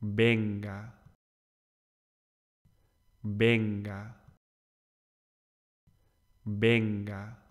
venga, venga, venga.